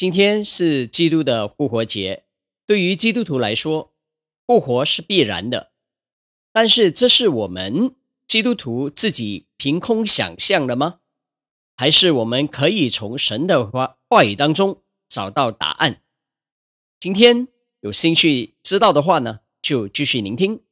今天是基督的复活节，对于基督徒来说，复活是必然的。但是，这是我们基督徒自己凭空想象的吗？还是我们可以从神的话话语当中找到答案？今天有兴趣知道的话呢，就继续聆听。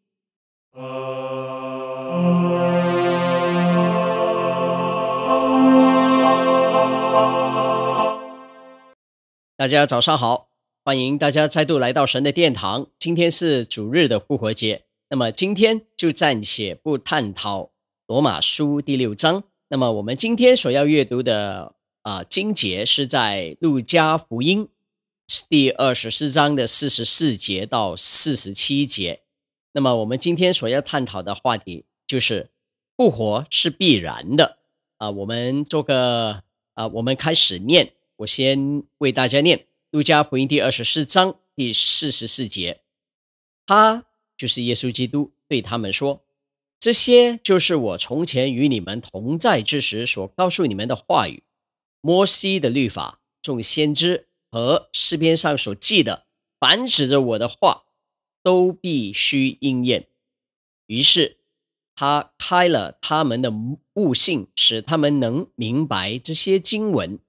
大家早上好，欢迎大家再度来到神的殿堂。今天是主日的复活节，那么今天就暂且不探讨罗马书第六章。那么我们今天所要阅读的啊经节是在路加福音第二十四章的四十四节到四十七节。那么我们今天所要探讨的话题就是复活是必然的啊。我们做个啊，我们开始念。我先为大家念《路加福音》第二十四章第四十四节：“他就是耶稣基督，对他们说：这些就是我从前与你们同在之时所告诉你们的话语。摩西的律法、众先知和诗篇上所记的，凡指着我的话，都必须应验。于是，他开了他们的悟性，使他们能明白这些经文。”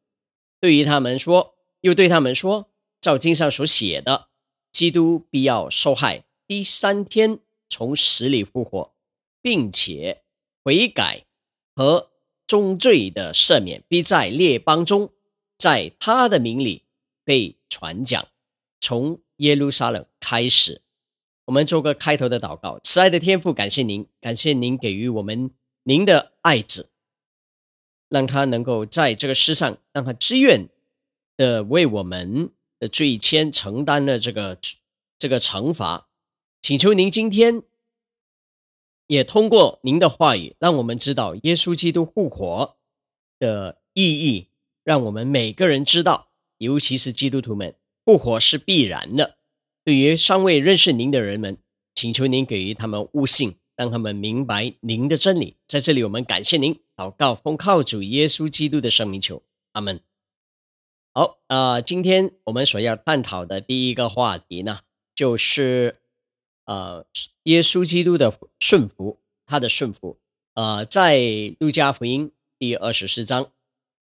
对于他们说，又对他们说，照经上所写的，基督必要受害，第三天从死里复活，并且悔改和重罪的赦免必在列邦中，在他的名里被传讲，从耶路撒冷开始。我们做个开头的祷告：慈爱的天父，感谢您，感谢您给予我们您的爱子。让他能够在这个世上，让他自愿的为我们的罪愆承担了这个这个惩罚。请求您今天也通过您的话语，让我们知道耶稣基督复活的意义，让我们每个人知道，尤其是基督徒们，复活是必然的。对于尚未认识您的人们，请求您给予他们悟性，让他们明白您的真理。在这里，我们感谢您。祷告，奉靠主耶稣基督的圣名求，阿门。好，呃，今天我们所要探讨的第一个话题呢，就是呃，耶稣基督的顺服，他的顺服。呃，在路加福音第二十四章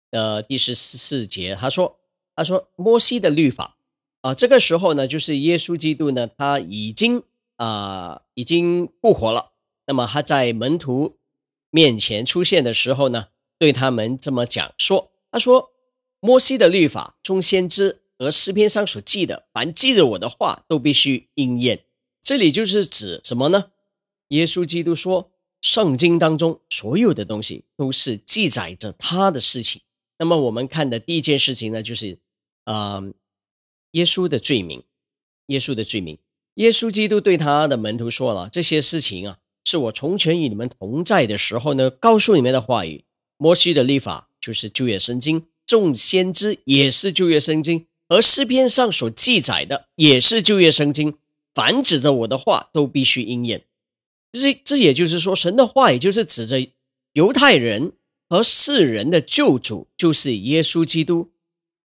的第十四节，他说：“他说，摩西的律法啊，这个时候呢，就是耶稣基督呢，他已经啊，已经复活了。那么他在门徒。”面前出现的时候呢，对他们这么讲说：“他说，摩西的律法中，先知和诗篇上所记的，凡记着我的话，都必须应验。这里就是指什么呢？耶稣基督说，圣经当中所有的东西都是记载着他的事情。那么我们看的第一件事情呢，就是，呃，耶稣的罪名。耶稣的罪名。耶稣基督对他的门徒说了这些事情啊。”是我从前与你们同在的时候呢，告诉你们的话语。摩西的立法就是旧约圣经，众先知也是旧约圣经，而诗篇上所记载的也是旧约圣经。凡指着我的话都必须应验。这这也就是说，神的话也就是指着犹太人和世人的救主就是耶稣基督。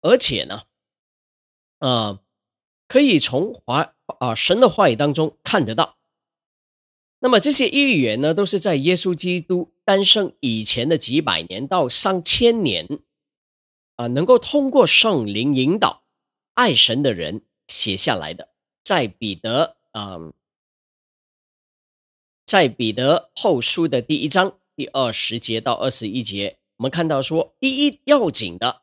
而且呢，啊，可以从华啊神的话语当中看得到。那么这些预言呢，都是在耶稣基督诞生以前的几百年到上千年，啊，能够通过圣灵引导爱神的人写下来的。在彼得，嗯，在彼得后书的第一章第二十节到二十一节，我们看到说，第一要紧的，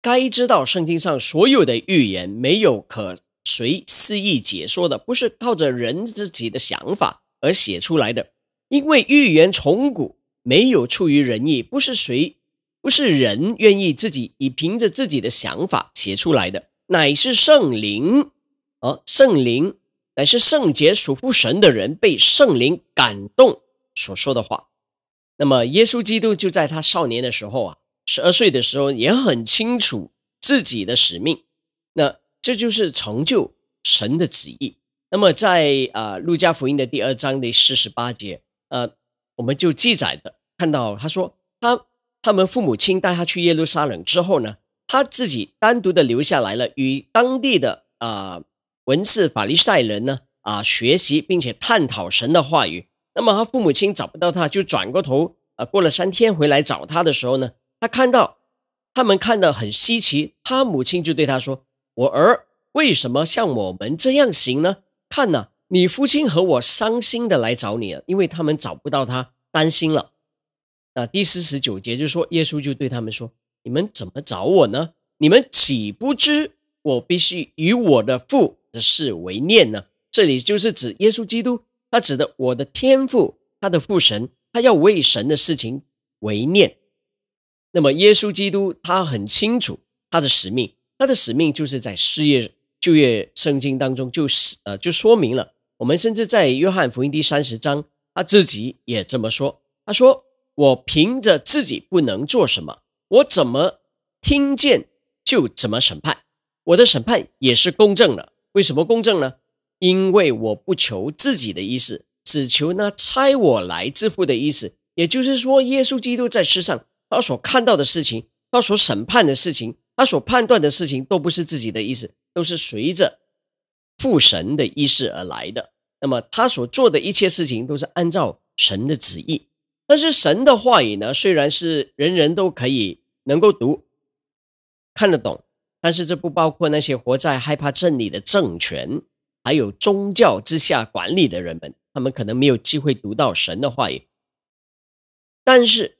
该知道圣经上所有的预言没有可随肆意解说的，不是靠着人自己的想法。而写出来的，因为预言从古没有出于人意，不是谁，不是人愿意自己以凭着自己的想法写出来的，乃是圣灵，而圣灵乃是圣洁属乎神的人被圣灵感动所说的话。那么，耶稣基督就在他少年的时候啊，十二岁的时候，也很清楚自己的使命，那这就是成就神的旨意。那么，在啊，路加福音的第二章第四十八节，呃，我们就记载的看到，他说他他们父母亲带他去耶路撒冷之后呢，他自己单独的留下来了，与当地的啊文字法利赛人呢啊学习，并且探讨神的话语。那么他父母亲找不到他，就转过头啊，过了三天回来找他的时候呢，他看到他们看到很稀奇，他母亲就对他说：“我儿为什么像我们这样行呢？”看呐，你父亲和我伤心的来找你了，因为他们找不到他，担心了。那第四十九节就说，耶稣就对他们说：“你们怎么找我呢？你们岂不知我必须与我的父的事为念呢？”这里就是指耶稣基督，他指的我的天父，他的父神，他要为神的事情为念。那么耶稣基督他很清楚他的使命，他的使命就是在事业。就业圣经当中，就是呃，就说明了。我们甚至在约翰福音第三十章，他自己也这么说。他说：“我凭着自己不能做什么，我怎么听见就怎么审判。我的审判也是公正的。为什么公正呢？因为我不求自己的意思，只求那差我来之付的意思。也就是说，耶稣基督在世上，他所看到的事情，他所审判的事情，他所判断的事情，都不是自己的意思。”都是随着父神的意识而来的。那么他所做的一切事情都是按照神的旨意。但是神的话语呢？虽然是人人都可以能够读看得懂，但是这不包括那些活在害怕真理的政权，还有宗教之下管理的人们，他们可能没有机会读到神的话语。但是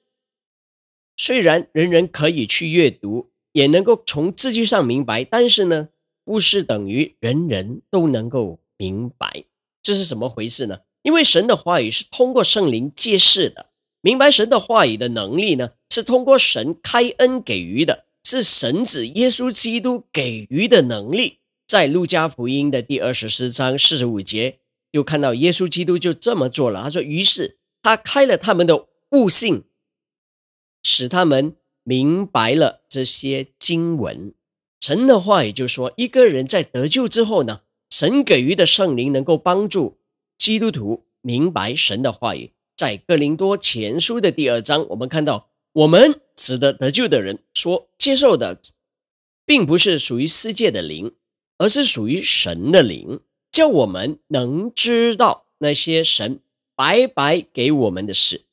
虽然人人可以去阅读，也能够从字句上明白，但是呢？不是等于人人都能够明白这是怎么回事呢？因为神的话语是通过圣灵揭示的，明白神的话语的能力呢，是通过神开恩给予的，是神子耶稣基督给予的能力。在路加福音的第二十四章四十五节，就看到耶稣基督就这么做了。他说：“于是他开了他们的悟性，使他们明白了这些经文。”神的话，也就是说，一个人在得救之后呢，神给予的圣灵能够帮助基督徒明白神的话语。在哥林多前书的第二章，我们看到，我们指得得救的人说，接受的并不是属于世界的灵，而是属于神的灵，叫我们能知道那些神白白给我们的事。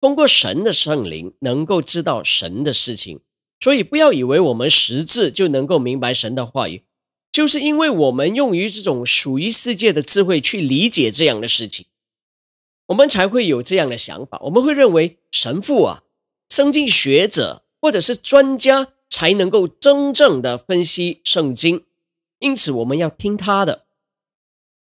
通过神的圣灵，能够知道神的事情。所以，不要以为我们识字就能够明白神的话语，就是因为我们用于这种属于世界的智慧去理解这样的事情，我们才会有这样的想法。我们会认为神父啊、圣经学者或者是专家才能够真正的分析圣经，因此我们要听他的。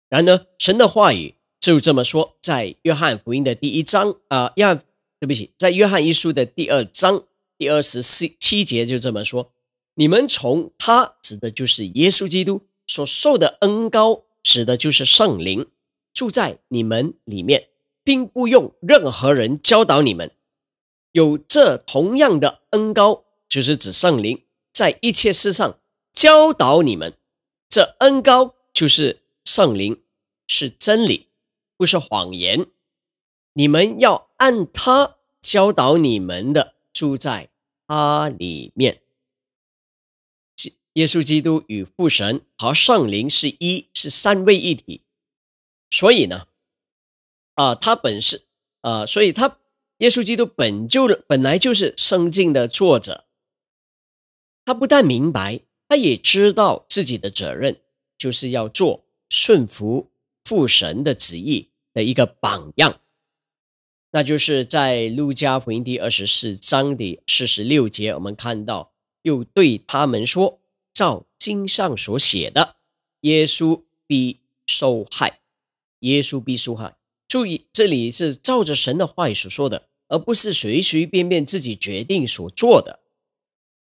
然呢，神的话语就这么说，在约翰福音的第一章啊，约翰，对不起，在约翰一书的第二章。第二十四七节就这么说：你们从他指的就是耶稣基督所受的恩高，指的就是圣灵住在你们里面，并不用任何人教导你们。有这同样的恩高，就是指圣灵在一切事上教导你们。这恩高就是圣灵，是真理，不是谎言。你们要按他教导你们的住在。他里面耶稣基督与父神和圣灵是一，是三位一体。所以呢，啊，他本是啊，所以他耶稣基督本就本来就是圣经的作者。他不但明白，他也知道自己的责任，就是要做顺服父神的旨意的一个榜样。那就是在路加福音第二十四章的四十六节，我们看到又对他们说：“照经上所写的，耶稣必受害，耶稣必受害。”注意，这里是照着神的话语所说的，而不是随随便便自己决定所做的。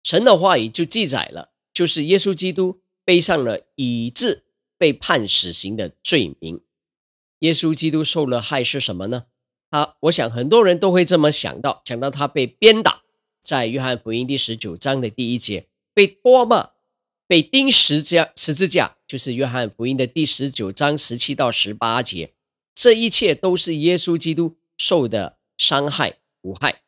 神的话语就记载了，就是耶稣基督背上了以致被判死刑的罪名。耶稣基督受了害是什么呢？他，我想很多人都会这么想到，想到他被鞭打，在约翰福音第十九章的第一节被唾骂，被钉十字架，十字架就是约翰福音的第十九章十七到十八节，这一切都是耶稣基督受的伤害无害，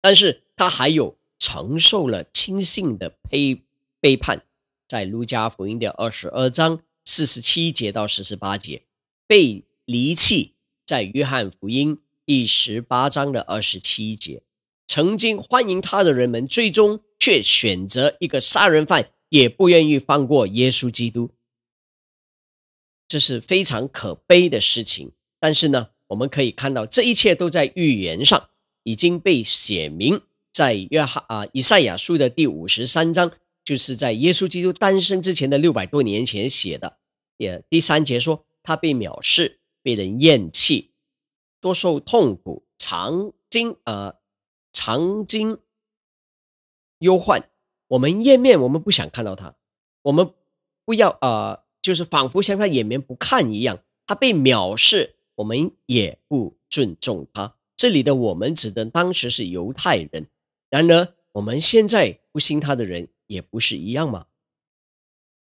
但是他还有承受了轻信的背背叛，在路加福音的二十二章四十七节到四十八节被离弃。在约翰福音第十八章的二十七节，曾经欢迎他的人们，最终却选择一个杀人犯，也不愿意放过耶稣基督，这是非常可悲的事情。但是呢，我们可以看到，这一切都在预言上已经被写明，在约翰啊以赛亚书的第五十三章，就是在耶稣基督诞生之前的六百多年前写的。也第三节说，他被藐视。被人厌弃，多受痛苦，常经呃，常经忧患。我们厌面，我们不想看到他，我们不要呃，就是仿佛像他眼面不看一样。他被藐视，我们也不尊重他。这里的“我们”指的当时是犹太人。然而，我们现在不兴他的人，也不是一样吗？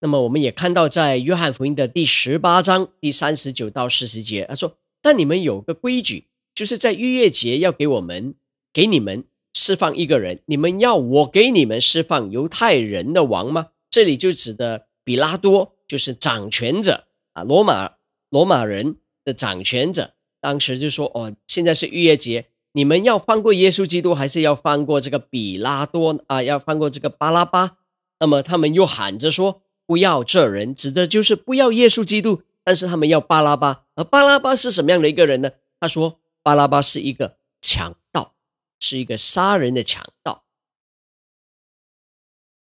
那么我们也看到，在约翰福音的第十八章第三十九到四十节，他说：“但你们有个规矩，就是在逾越节要给我们、给你们释放一个人。你们要我给你们释放犹太人的王吗？”这里就指的比拉多，就是掌权者啊，罗马罗马人的掌权者。当时就说：“哦，现在是逾越节，你们要放过耶稣基督，还是要放过这个比拉多啊？要放过这个巴拉巴？”那么他们又喊着说。不要这人，指的就是不要耶稣基督，但是他们要巴拉巴。而巴拉巴是什么样的一个人呢？他说，巴拉巴是一个强盗，是一个杀人的强盗。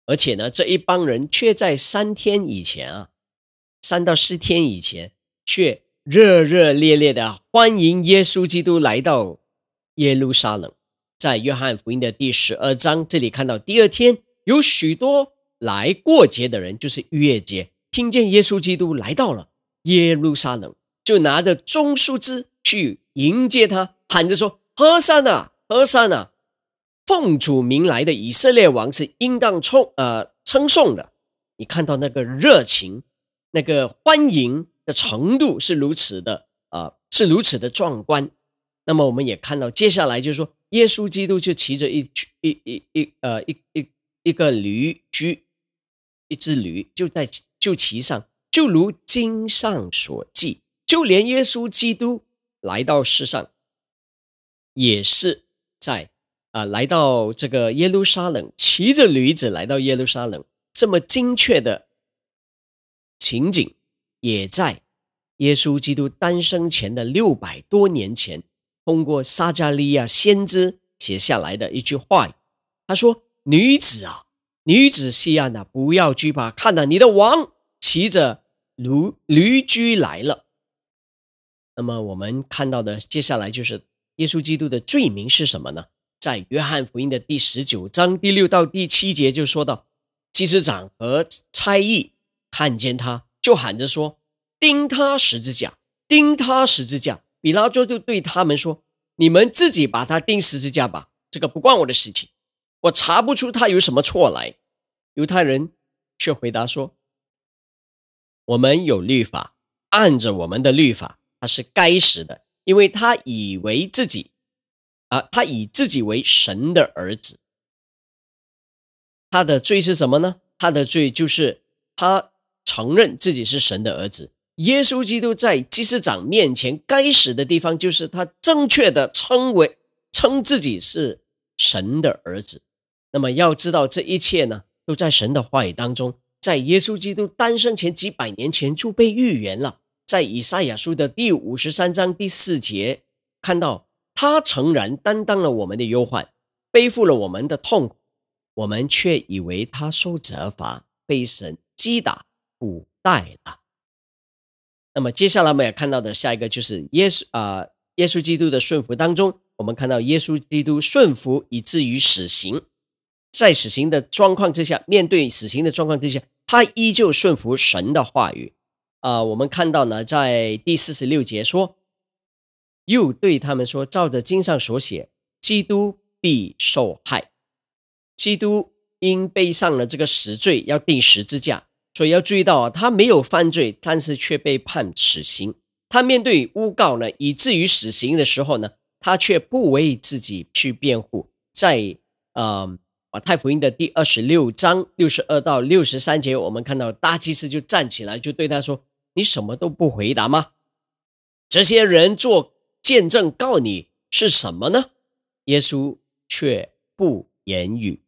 而且呢，这一帮人却在三天以前啊，三到四天以前，却热热烈烈的欢迎耶稣基督来到耶路撒冷。在约翰福音的第十二章，这里看到第二天有许多。来过节的人就是逾越节，听见耶稣基督来到了耶路撒冷，就拿着棕树枝去迎接他，喊着说：“和善呐，和善呐！奉主名来的以色列王是应当称呃称颂的。”你看到那个热情、那个欢迎的程度是如此的啊，是如此的壮观。那么我们也看到，接下来就是说，耶稣基督就骑着一一一一呃一一一个驴驹。一只驴，就在就骑上，就如经上所记，就连耶稣基督来到世上，也是在啊来到这个耶路撒冷，骑着驴子来到耶路撒冷，这么精确的情景，也在耶稣基督诞生前的六百多年前，通过撒加利亚先知写下来的一句话，他说：“女子啊。”女子西岸呐，不要惧怕，看呐，你的王骑着驴驴驹来了。那么我们看到的，接下来就是耶稣基督的罪名是什么呢？在约翰福音的第十九章第六到第七节就说到，祭司长和差役看见他，就喊着说：“钉他十字架，钉他十字架！”比拉多就对他们说：“你们自己把他钉十字架吧，这个不关我的事情，我查不出他有什么错来。”犹太人却回答说：“我们有律法，按着我们的律法，他是该死的，因为他以为自己啊，他以自己为神的儿子。他的罪是什么呢？他的罪就是他承认自己是神的儿子。耶稣基督在祭司长面前该死的地方，就是他正确的称为称自己是神的儿子。那么，要知道这一切呢？”都在神的话语当中，在耶稣基督诞生前几百年前就被预言了。在以赛亚书的第五十三章第四节，看到他诚然担当了我们的忧患，背负了我们的痛苦，我们却以为他受责罚，被神击打，古代了。那么接下来我们也看到的下一个就是耶稣啊，耶稣基督的顺服当中，我们看到耶稣基督顺服以至于死刑。在死刑的状况之下，面对死刑的状况之下，他依旧顺服神的话语啊。我们看到呢，在第四十六节说，又对他们说，照着经上所写，基督必受害，基督因背上了这个死罪，要定十字架。所以要注意到啊，他没有犯罪，但是却被判死刑。他面对诬告呢，以至于死刑的时候呢，他却不为自己去辩护。在嗯。太福音的第二十六章六十二到六十三节，我们看到大祭司就站起来，就对他说：“你什么都不回答吗？这些人做见证告你是什么呢？”耶稣却不言语。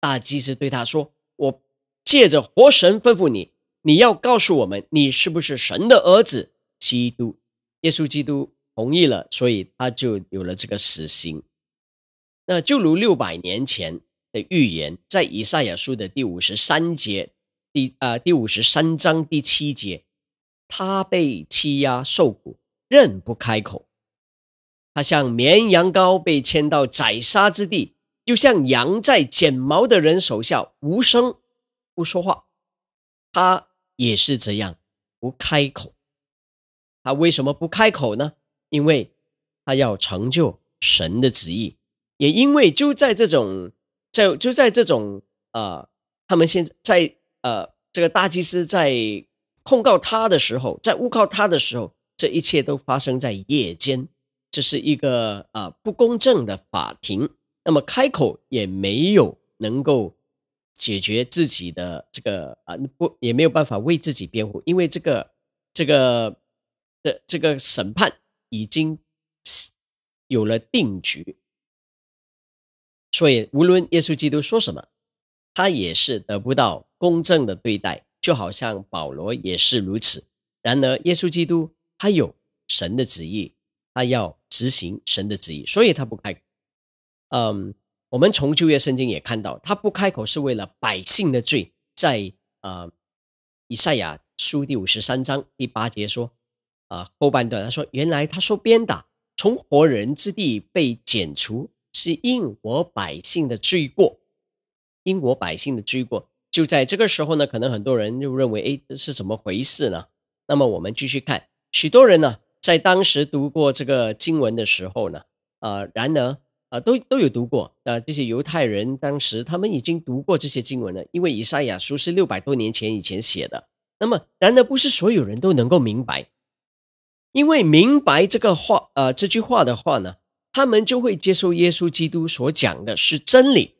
大祭司对他说：“我借着活神吩咐你，你要告诉我们，你是不是神的儿子基督？”耶稣基督同意了，所以他就有了这个死刑。那就如六百年前。的预言在以赛亚书的第五十三节，第呃第五十三章第七节，他被欺压受苦，任不开口。他像绵羊羔被牵到宰杀之地，又像羊在剪毛的人手下无声不说话。他也是这样不开口。他为什么不开口呢？因为他要成就神的旨意，也因为就在这种。在就在这种呃，他们现在在呃，这个大祭司在控告他的时候，在诬告他的时候，这一切都发生在夜间，这是一个啊不公正的法庭。那么开口也没有能够解决自己的这个啊不，也没有办法为自己辩护，因为这个这个的这个审判已经有了定局。所以，无论耶稣基督说什么，他也是得不到公正的对待，就好像保罗也是如此。然而，耶稣基督他有神的旨意，他要执行神的旨意，所以他不开。嗯，我们从旧约圣经也看到，他不开口是为了百姓的罪，在啊，以赛亚书第五十三章第八节说，啊，后半段他说，原来他说鞭打从活人之地被剪除。是英国百姓的罪过，英国百姓的罪过就在这个时候呢。可能很多人就认为，哎，这是怎么回事呢？那么我们继续看，许多人呢，在当时读过这个经文的时候呢，啊，然而啊，都都有读过啊。这些犹太人当时他们已经读过这些经文了，因为以赛亚书是六百多年前以前写的。那么，然而不是所有人都能够明白，因为明白这个话，呃，这句话的话呢。他们就会接受耶稣基督所讲的是真理，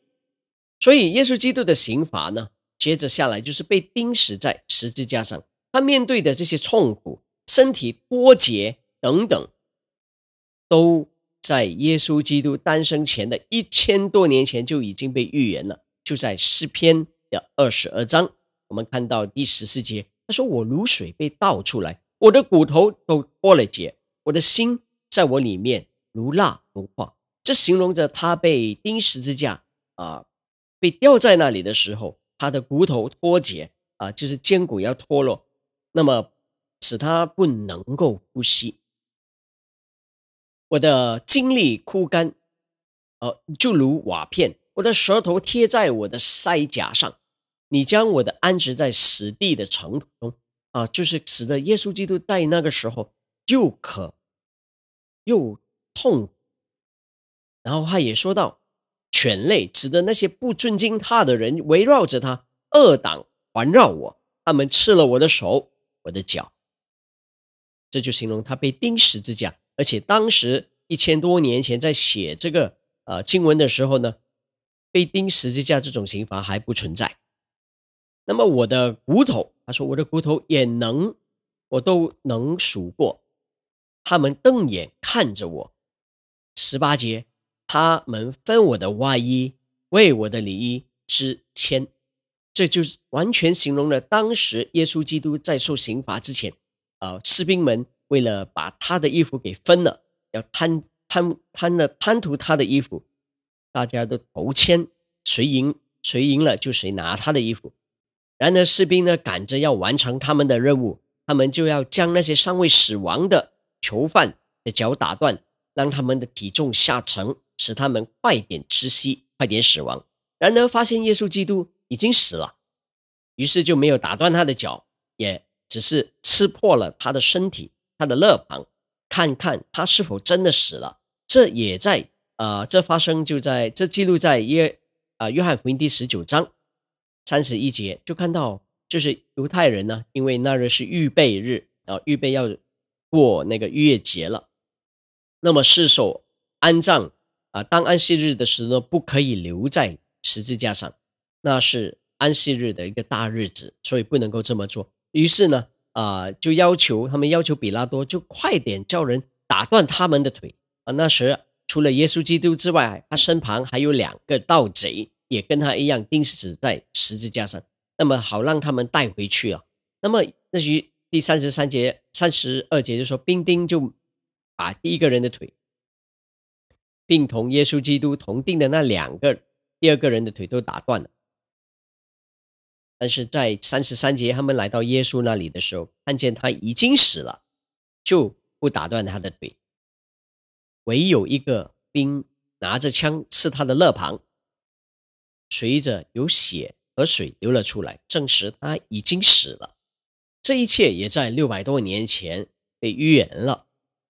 所以耶稣基督的刑罚呢，接着下来就是被钉死在十字架上。他面对的这些痛苦、身体脱节等等，都在耶稣基督诞生前的一千多年前就已经被预言了。就在诗篇的二十二章，我们看到第十四节，他说：“我如水被倒出来，我的骨头都脱了节，我的心在我里面。”如蜡融化，这形容着他被钉十字架啊，被吊在那里的时候，他的骨头脱节啊，就是肩骨要脱落，那么使他不能够呼吸。我的精力枯干，呃，就如瓦片；我的舌头贴在我的腮颊上。你将我的安置在死地的尘土中啊，就是使得耶稣基督在那个时候又渴又。痛，然后他也说到，犬类指的那些不尊敬他的人围绕着他，二党环绕我，他们吃了我的手，我的脚，这就形容他被钉十字架。而且当时一千多年前在写这个呃经文的时候呢，被钉十字架这种刑罚还不存在。那么我的骨头，他说我的骨头也能，我都能数过，他们瞪眼看着我。十八节，他们分我的外衣，为我的里衣之签。这就完全形容了当时耶稣基督在受刑罚之前，呃，士兵们为了把他的衣服给分了，要贪贪贪的贪图他的衣服，大家都投签，谁赢谁赢了就谁拿他的衣服。然而士兵呢，赶着要完成他们的任务，他们就要将那些尚未死亡的囚犯的脚打断。让他们的体重下沉，使他们快点窒息，快点死亡。然而发现耶稣基督已经死了，于是就没有打断他的脚，也只是刺破了他的身体，他的肋旁，看看他是否真的死了。这也在呃，这发生就在这记录在耶啊约翰福音第十九章三十一节，就看到就是犹太人呢，因为那日是预备日啊，预备要过那个月节了。那么尸首安葬啊，当安息日的时候呢，不可以留在十字架上，那是安息日的一个大日子，所以不能够这么做。于是呢，啊，就要求他们要求比拉多，就快点叫人打断他们的腿啊。那时除了耶稣基督之外，他身旁还有两个盗贼，也跟他一样钉死在十字架上，那么好让他们带回去啊。那么那于第三十三节、三十二节就说兵丁就。把第一个人的腿，并同耶稣基督同定的那两个第二个人的腿都打断了。但是在三十三节，他们来到耶稣那里的时候，看见他已经死了，就不打断他的腿。唯有一个兵拿着枪刺他的肋旁，随着有血和水流了出来，证实他已经死了。这一切也在六百多年前被预言了。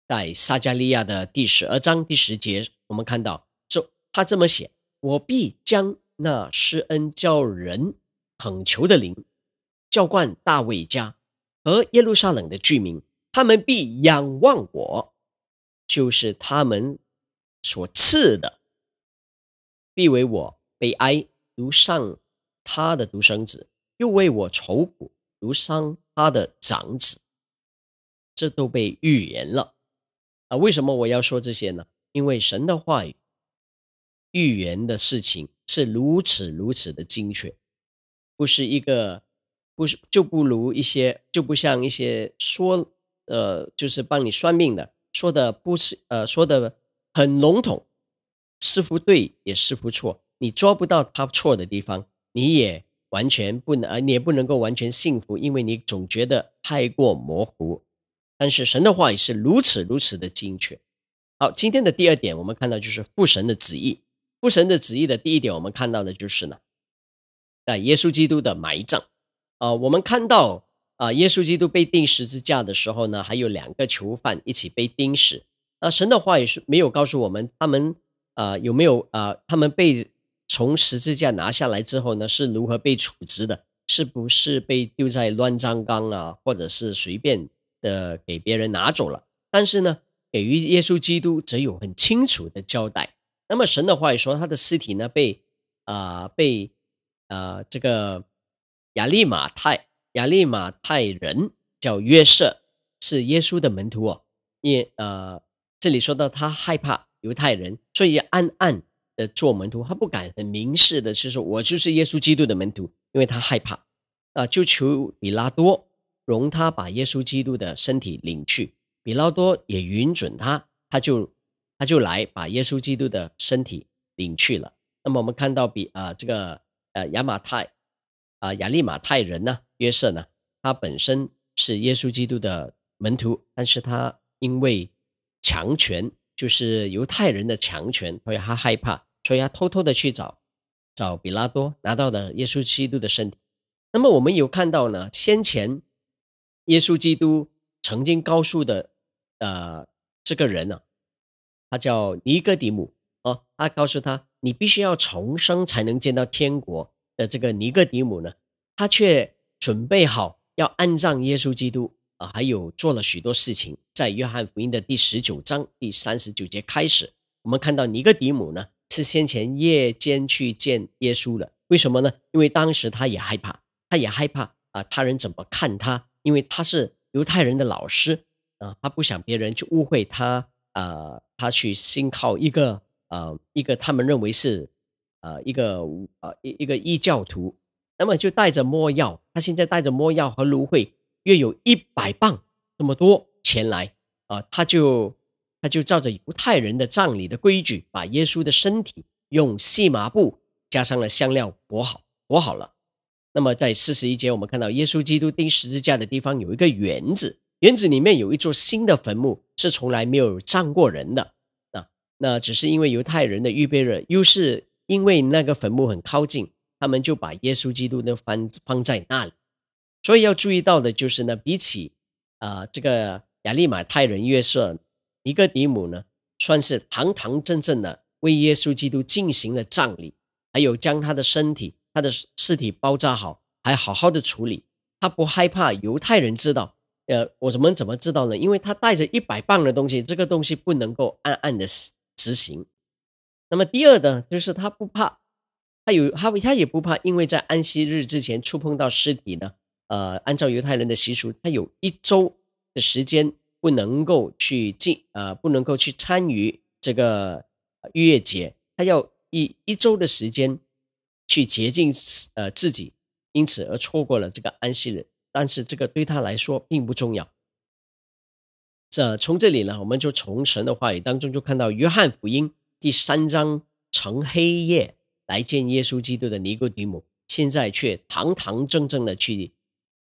在撒加利亚的第十二章第十节，我们看到这他这么写：“我必将那施恩叫人恳求的灵浇灌大卫家和耶路撒冷的居民，他们必仰望我，就是他们所赐的，必为我悲哀如丧他的独生子，又为我愁苦如伤他的长子。”这都被预言了。啊，为什么我要说这些呢？因为神的话语、预言的事情是如此如此的精确，不是一个，不是就不如一些，就不像一些说，呃，就是帮你算命的说的不是，呃，说的很笼统，是不对也是不错，你抓不到他错的地方，你也完全不能，呃，你也不能够完全信服，因为你总觉得太过模糊。但是神的话也是如此如此的精确。好，今天的第二点，我们看到就是父神的旨意。父神的旨意的第一点，我们看到的就是呢，在耶稣基督的埋葬。啊，我们看到啊，耶稣基督被钉十字架的时候呢，还有两个囚犯一起被钉死。那神的话也是没有告诉我们，他们啊有没有啊他们被从十字架拿下来之后呢，是如何被处置的？是不是被丢在乱葬岗啊，或者是随便？的给别人拿走了，但是呢，给予耶稣基督则有很清楚的交代。那么神的话也说，他的尸体呢被啊被啊这个亚利马泰亚利马泰人叫约瑟是耶稣的门徒哦。也呃这里说到他害怕犹太人，所以暗暗的做门徒，他不敢很明示的是说我就是耶稣基督的门徒，因为他害怕啊，就求比拉多。容他把耶稣基督的身体领去，比拉多也允准他，他就他就来把耶稣基督的身体领去了。那么我们看到比啊这个呃雅马泰啊亚利马泰人呢，约瑟呢，他本身是耶稣基督的门徒，但是他因为强权就是犹太人的强权，所以他害怕，所以他偷偷的去找找比拉多拿到的耶稣基督的身体。那么我们有看到呢，先前。耶稣基督曾经告诉的，呃，这个人呢，他叫尼哥底姆哦，他告诉他，你必须要重生才能见到天国的。这个尼哥底姆呢，他却准备好要安葬耶稣基督啊，还有做了许多事情。在约翰福音的第十九章第三十九节开始，我们看到尼哥底姆呢是先前夜间去见耶稣了。为什么呢？因为当时他也害怕，他也害怕啊，他人怎么看他？因为他是犹太人的老师啊，他不想别人去误会他，呃，他去信靠一个呃，一个他们认为是呃，一个呃一一个异教徒，那么就带着墨药，他现在带着墨药和芦荟，约有一百磅这么多前来啊，他就他就照着犹太人的葬礼的规矩，把耶稣的身体用细麻布加上了香料裹好，裹好了。那么，在四十一节，我们看到耶稣基督钉十字架的地方有一个园子，园子里面有一座新的坟墓，是从来没有葬过人的。啊，那只是因为犹太人的预备人，又是因为那个坟墓很靠近，他们就把耶稣基督呢放放在那里。所以要注意到的就是呢，比起啊这个亚利马泰人约瑟尼哥底母呢，算是堂堂正正的为耶稣基督进行了葬礼，还有将他的身体他的。尸体包扎好，还好好的处理。他不害怕犹太人知道，呃，我怎么怎么知道呢？因为他带着一百磅的东西，这个东西不能够暗暗的执行。那么第二呢，就是他不怕，他有他他也不怕，因为在安息日之前触碰到尸体呢，呃，按照犹太人的习俗，他有一周的时间不能够去进，呃，不能够去参与这个逾越节，他要一一周的时间。去接近呃，自己因此而错过了这个安息日，但是这个对他来说并不重要。这从这里呢，我们就从神的话语当中就看到，《约翰福音》第三章，乘黑夜来见耶稣基督的尼哥底母，现在却堂堂正正的去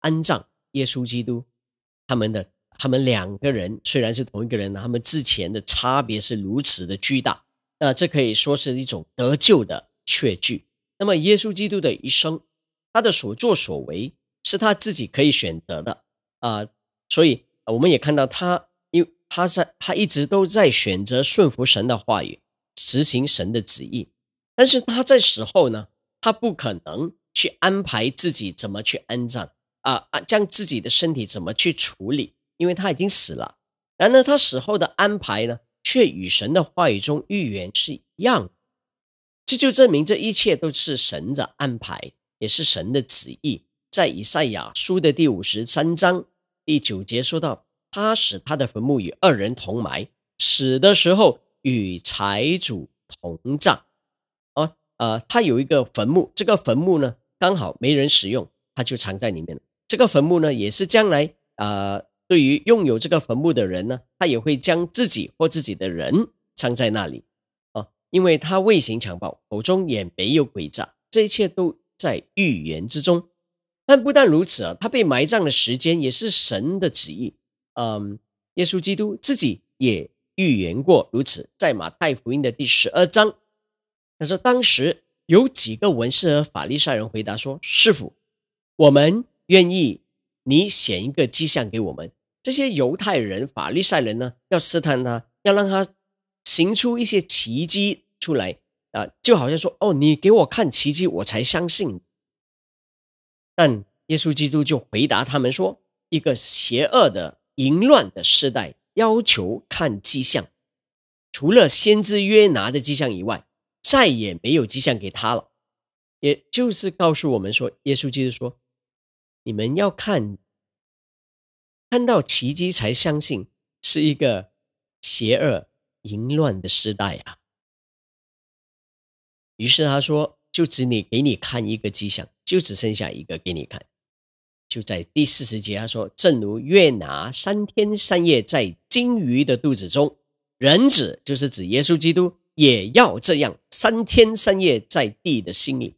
安葬耶稣基督。他们的他们两个人虽然是同一个人，他们之前的差别是如此的巨大，那这可以说是一种得救的确据。那么，耶稣基督的一生，他的所作所为是他自己可以选择的啊，所以我们也看到他，因他在他一直都在选择顺服神的话语，实行神的旨意。但是他在死后呢，他不可能去安排自己怎么去安葬啊，将自己的身体怎么去处理，因为他已经死了。然而他死后的安排呢，却与神的话语中预言是一样的。这就证明这一切都是神的安排，也是神的旨意。在以赛亚书的第五十三章第九节说到：“他使他的坟墓与二人同埋，死的时候与财主同葬。”啊呃，他有一个坟墓，这个坟墓呢，刚好没人使用，他就藏在里面这个坟墓呢，也是将来呃，对于拥有这个坟墓的人呢，他也会将自己或自己的人藏在那里。因为他未行强暴，口中也没有诡诈，这一切都在预言之中。但不但如此啊，他被埋葬的时间也是神的旨意。嗯，耶稣基督自己也预言过如此，在马太福音的第十二章，他说：“当时有几个文士和法利赛人回答说，师傅，我们愿意你显一个迹象给我们。这些犹太人、法利赛人呢，要试探他，要让他行出一些奇迹。”出来啊，就好像说哦，你给我看奇迹，我才相信。但耶稣基督就回答他们说：“一个邪恶的、淫乱的时代，要求看迹象，除了先知约拿的迹象以外，再也没有迹象给他了。”也就是告诉我们说，耶稣基督说：“你们要看，看到奇迹才相信，是一个邪恶、淫乱的时代啊。”于是他说：“就只你给你看一个迹象，就只剩下一个给你看，就在第四十节，他说：‘正如月拿三天三夜在金鱼的肚子中，人子就是指耶稣基督，也要这样三天三夜在地的心里。’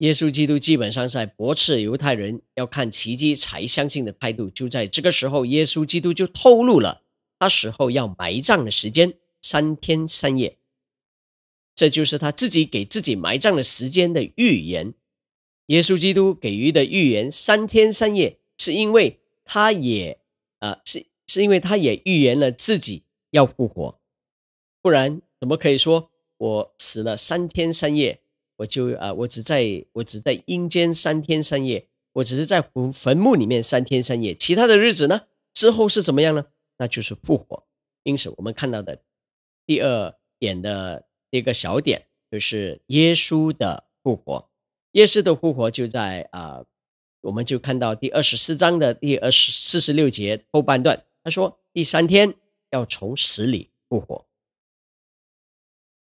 耶稣基督基本上在驳斥犹太人要看奇迹才相信的态度。就在这个时候，耶稣基督就透露了他死后要埋葬的时间：三天三夜。”这就是他自己给自己埋葬的时间的预言。耶稣基督给予的预言三天三夜，是因为他也啊，是是因为他也预言了自己要复活，不然怎么可以说我死了三天三夜，我就啊，我只在我只在阴间三天三夜，我只是在坟墓里面三天三夜，其他的日子呢？之后是怎么样呢？那就是复活。因此，我们看到的第二点的。一个小点就是耶稣的复活。耶稣的复活就在啊，我们就看到第二十四章的第二十四十六节后半段，他说：“第三天要从死里复活。”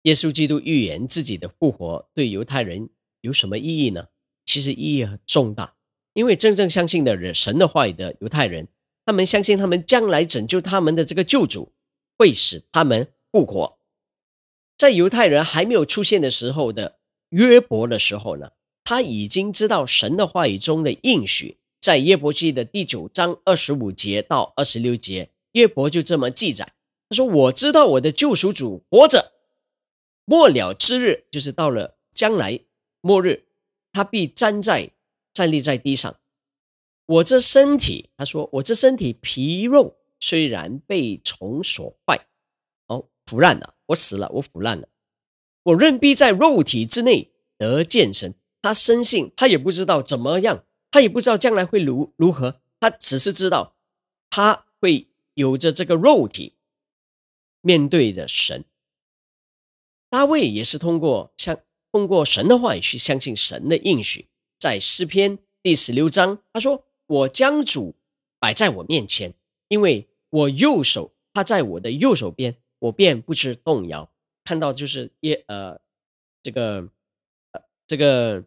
耶稣基督预言自己的复活对犹太人有什么意义呢？其实意义很重大，因为真正相信的人神的话语的犹太人，他们相信他们将来拯救他们的这个救主会使他们复活。在犹太人还没有出现的时候的约伯的时候呢，他已经知道神的话语中的应许。在约伯记的第九章二十五节到二十六节，约伯就这么记载：他说，我知道我的救赎主活着。末了之日就是到了将来末日，他必站在站立在地上。我这身体，他说，我这身体皮肉虽然被虫所坏，哦，腐烂了。我死了，我腐烂了，我任逼在肉体之内得见神。他深信，他也不知道怎么样，他也不知道将来会如如何，他只是知道他会有着这个肉体面对的神。大卫也是通过相通过神的话语去相信神的应许，在诗篇第十六章，他说：“我将主摆在我面前，因为我右手他在我的右手边。”我便不知动摇，看到就是耶，呃，这个，呃，这个，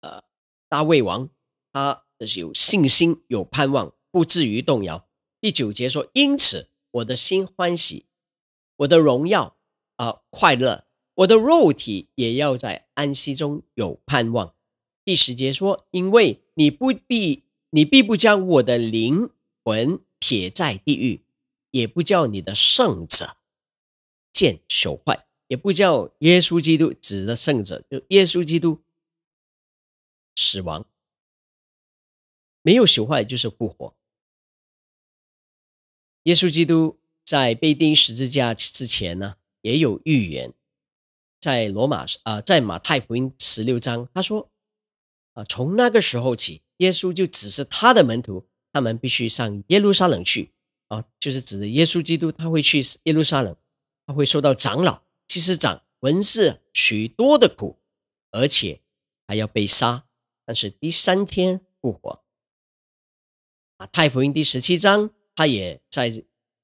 呃，大卫王，他是有信心，有盼望，不至于动摇。第九节说：“因此，我的心欢喜，我的荣耀啊，快乐，我的肉体也要在安息中有盼望。”第十节说：“因为你不必，你必不将我的灵魂撇在地狱。”也不叫你的圣者见朽坏，也不叫耶稣基督指的圣者，就耶稣基督死亡没有朽坏就是复活。耶稣基督在被钉十字架之前呢，也有预言，在罗马啊，在马太福音十六章，他说啊，从那个时候起，耶稣就只是他的门徒，他们必须上耶路撒冷去。就是指的耶稣基督，他会去耶路撒冷，他会受到长老、祭司长、文士许多的苦，而且还要被杀，但是第三天复活。啊，太福音第十七章，他也在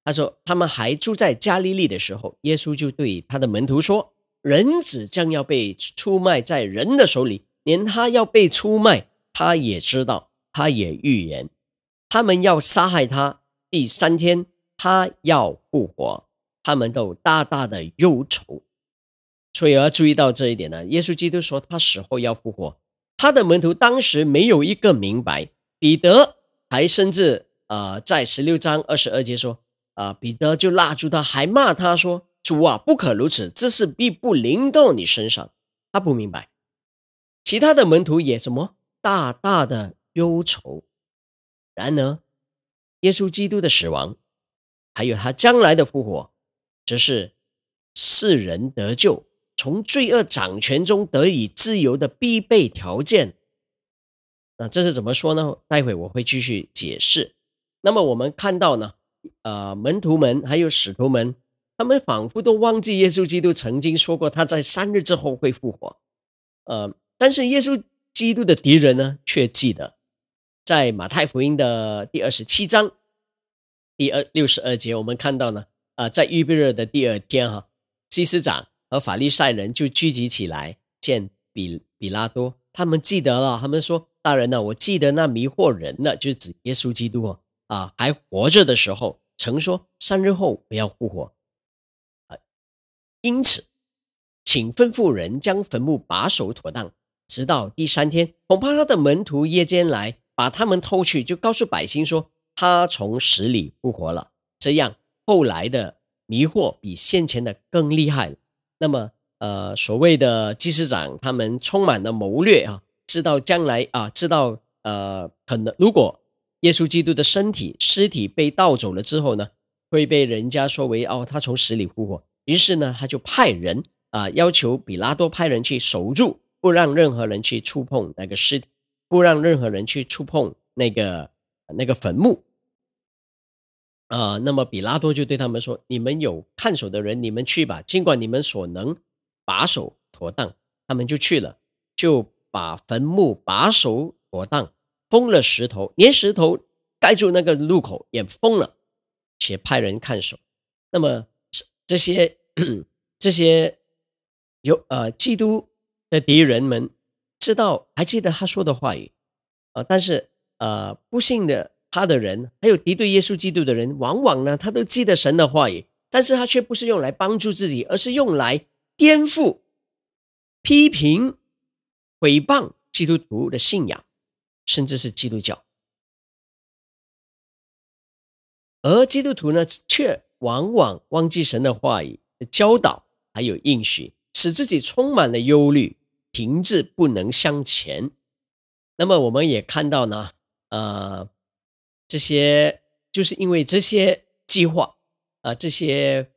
他说他们还住在加利利的时候，耶稣就对他的门徒说：“人子将要被出卖在人的手里，连他要被出卖，他也知道，他也预言他们要杀害他。”第三天，他要复活，他们都大大的忧愁，所以要注意到这一点呢。耶稣基督说他死后要复活，他的门徒当时没有一个明白。彼得还甚至呃，在十六章二十二节说啊，彼得就拉住他，还骂他说：“主啊，不可如此，这事必不临到你身上。”他不明白，其他的门徒也什么大大的忧愁。然而。耶稣基督的死亡，还有他将来的复活，则是世人得救、从罪恶掌权中得以自由的必备条件。那这是怎么说呢？待会我会继续解释。那么我们看到呢，呃，门徒们还有使徒们，他们仿佛都忘记耶稣基督曾经说过，他在三日之后会复活。呃，但是耶稣基督的敌人呢，却记得。在马太福音的第二十七章第二六十二节，我们看到呢，啊，在预备日的第二天，哈，西斯长和法利赛人就聚集起来见比比拉多。他们记得了，他们说：“大人呢，我记得那迷惑人的，就指耶稣基督啊，啊，还活着的时候曾说，三日后不要复活。啊，因此，请吩咐人将坟墓把守妥当，直到第三天，恐怕他的门徒夜间来。”把他们偷去，就告诉百姓说他从死里复活了。这样后来的迷惑比先前的更厉害。那么，呃，所谓的祭司长他们充满了谋略啊，知道将来啊，知道呃，可能如果耶稣基督的身体尸体被盗走了之后呢，会被人家说为哦他从死里复活。于是呢，他就派人啊，要求比拉多派人去守住，不让任何人去触碰那个尸体。不让任何人去触碰那个那个坟墓啊！那么比拉多就对他们说：“你们有看守的人，你们去吧，尽管你们所能把守妥当。”他们就去了，就把坟墓把守妥当，封了石头，连石头盖住那个路口也封了，且派人看守。那么这些 这些有呃基督的敌人们。知道，还记得他说的话语，呃，但是呃，不幸的他的人，还有敌对耶稣基督的人，往往呢，他都记得神的话语，但是他却不是用来帮助自己，而是用来颠覆、批评、诽谤基督徒的信仰，甚至是基督教。而基督徒呢，却往往忘记神的话语的教导，还有应许，使自己充满了忧虑。停滞不能向前，那么我们也看到呢，呃，这些就是因为这些计划啊，这些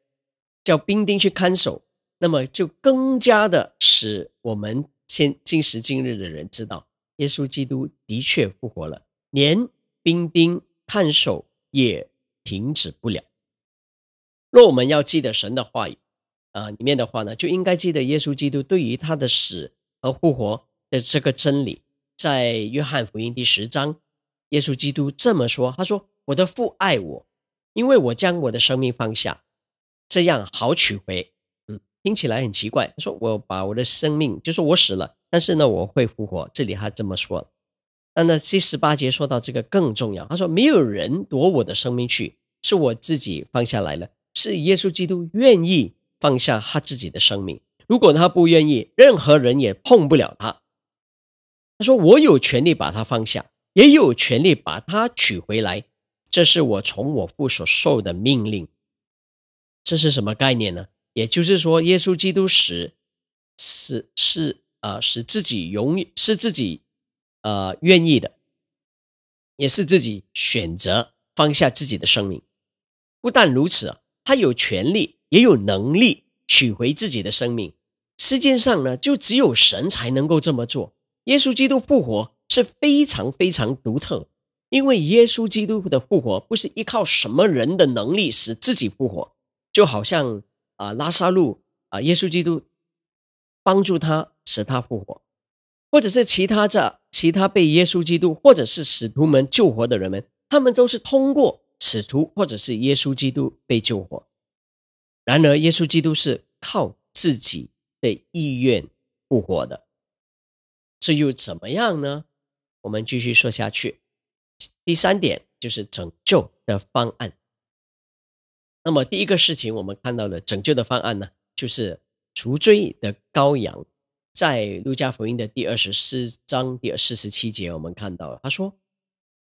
叫兵丁去看守，那么就更加的使我们现今时今日的人知道，耶稣基督的确复活了，连兵丁看守也停止不了。若我们要记得神的话语啊，里面的话呢，就应该记得耶稣基督对于他的死。和复活的这个真理，在约翰福音第十章，耶稣基督这么说：“他说，我的父爱我，因为我将我的生命放下，这样好取回。嗯，听起来很奇怪。他说，我把我的生命，就是我死了，但是呢，我会复活。这里他这么说。那呢，第十八节说到这个更重要。他说，没有人夺我的生命去，是我自己放下来了。是耶稣基督愿意放下他自己的生命。”如果他不愿意，任何人也碰不了他。他说：“我有权利把他放下，也有权利把他娶回来。这是我从我父所受的命令。”这是什么概念呢？也就是说，耶稣基督使是是呃使自己永是自己呃愿意的，也是自己选择放下自己的生命。不但如此，他有权利，也有能力取回自己的生命。世界上呢，就只有神才能够这么做。耶稣基督复活是非常非常独特，因为耶稣基督的复活不是依靠什么人的能力使自己复活，就好像啊拉萨路啊，耶稣基督帮助他使他复活，或者是其他的其他被耶稣基督或者是使徒们救活的人们，他们都是通过使徒或者是耶稣基督被救活。然而，耶稣基督是靠自己。的意愿复活的，这又怎么样呢？我们继续说下去。第三点就是拯救的方案。那么第一个事情，我们看到的拯救的方案呢，就是赎罪的羔羊。在路加福音的第二十四章第四十七节，我们看到他说：“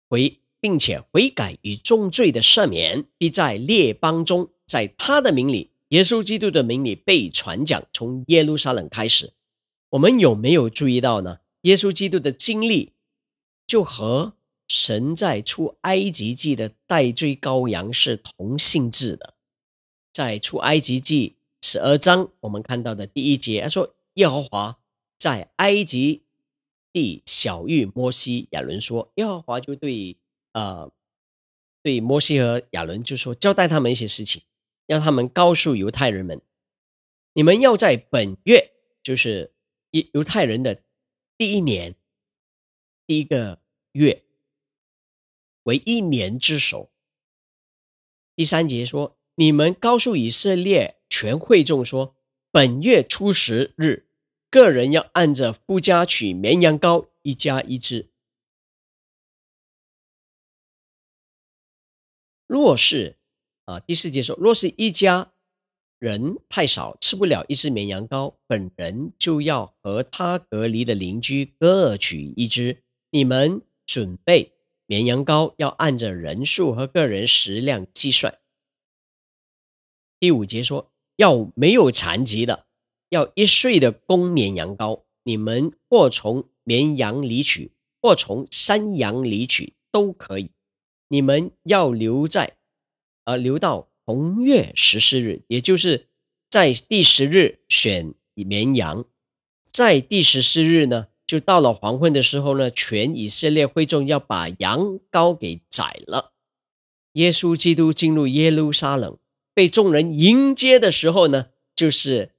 悔，并且悔改与重罪的赦免，必在列邦中，在他的名里。”耶稣基督的名理被传讲，从耶路撒冷开始。我们有没有注意到呢？耶稣基督的经历，就和神在出埃及记的代罪羔羊是同性质的。在出埃及记十二章，我们看到的第一节，他说：“耶和华在埃及地小遇摩西、亚伦，说，耶和华就对呃对摩西和亚伦就说，交代他们一些事情。”让他们告诉犹太人们，你们要在本月，就是犹犹太人的第一年，第一个月，为一年之首。第三节说，你们告诉以色列全会众说，本月初十日，个人要按着夫家取绵羊羔，一家一只。若是。啊，第四节说，若是一家人太少，吃不了一只绵羊羔，本人就要和他隔离的邻居各取一只。你们准备绵羊羔要按照人数和个人食量计算。第五节说，要没有残疾的，要一岁的公绵羊羔，你们或从绵羊里取，或从山羊里取都可以。你们要留在。而留到红月十四日，也就是在第十日选绵羊，在第十四日呢，就到了黄昏的时候呢，全以色列会众要把羊羔给宰了。耶稣基督进入耶路撒冷，被众人迎接的时候呢，就是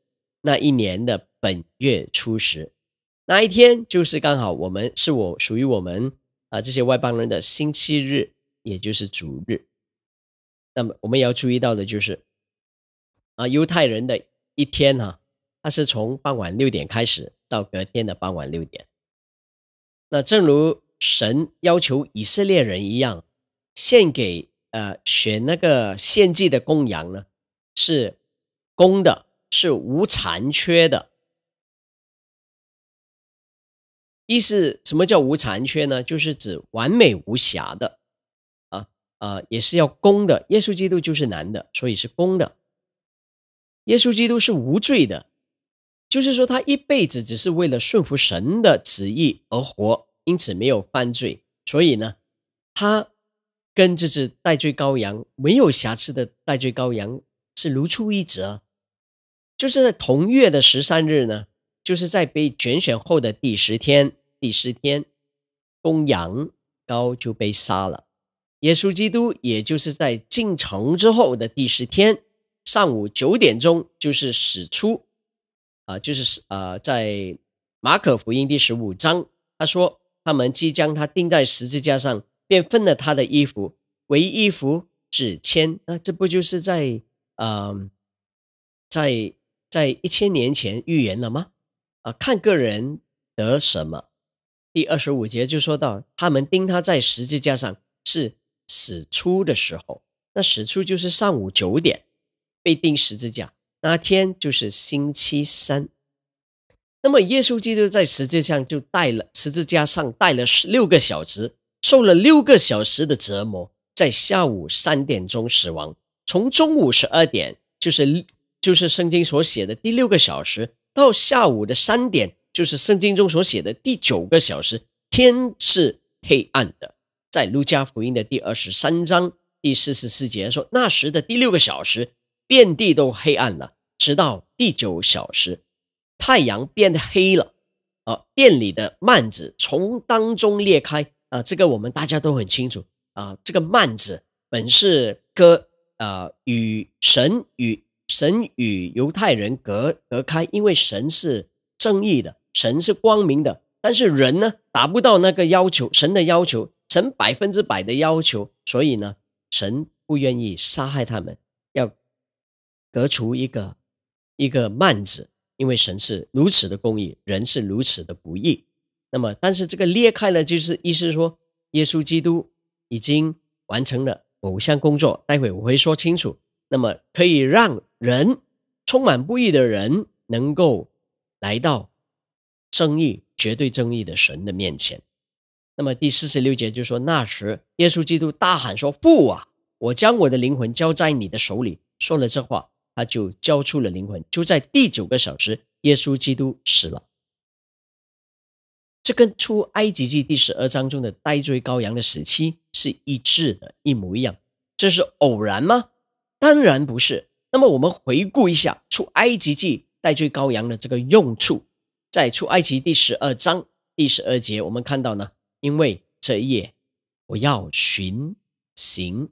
那一年的本月初十，那一天就是刚好我们是我属于我们啊这些外邦人的星期日，也就是主日。那么我们也要注意到的就是，啊，犹太人的一天哈，它是从傍晚六点开始到隔天的傍晚六点。那正如神要求以色列人一样，献给呃选那个献祭的公羊呢，是公的，是无残缺的。一是什么叫无残缺呢？就是指完美无瑕的。啊，也是要公的。耶稣基督就是男的，所以是公的。耶稣基督是无罪的，就是说他一辈子只是为了顺服神的旨意而活，因此没有犯罪。所以呢，他跟这只戴罪羔羊，没有瑕疵的戴罪羔羊是如出一辙。就是在同月的十三日呢，就是在被选选后的第十天，第十天，公羊羔就被杀了。耶稣基督，也就是在进城之后的第十天上午九点钟，就是使出，啊，就是呃，在马可福音第十五章，他说他们即将他钉在十字架上，便分了他的衣服为衣服指签，那这不就是在啊，在在一千年前预言了吗？啊，看个人得什么，第二十五节就说到他们钉他在十字架上是。始出的时候，那始出就是上午九点被钉十字架，那天就是星期三。那么耶稣基督在十字架上就带了十字架上带了六个小时，受了六个小时的折磨，在下午三点钟死亡。从中午十二点就是就是圣经所写的第六个小时，到下午的三点就是圣经中所写的第九个小时，天是黑暗的。在《路加福音》的第二十三章第四十四节说：“那时的第六个小时，遍地都黑暗了，直到第九小时，太阳变得黑了。啊，店里的幔子从当中裂开。啊，这个我们大家都很清楚。啊，这个幔子本是割啊，与神与神与犹太人隔隔开，因为神是正义的，神是光明的，但是人呢，达不到那个要求，神的要求。”神百分之百的要求，所以呢，神不愿意杀害他们，要革除一个一个幔子，因为神是如此的公义，人是如此的不义。那么，但是这个裂开了，就是意思说，耶稣基督已经完成了某项工作，待会我会说清楚。那么，可以让人充满不义的人，能够来到正义、绝对正义的神的面前。那么第四十六节就说：“那时，耶稣基督大喊说：‘父啊，我将我的灵魂交在你的手里。’”说了这话，他就交出了灵魂。就在第九个小时，耶稣基督死了。这跟出埃及记第十二章中的戴罪羔羊的时期是一致的，一模一样。这是偶然吗？当然不是。那么我们回顾一下出埃及记戴罪羔羊的这个用处，在出埃及第十二章第十二节，我们看到呢。因为这一夜我要巡行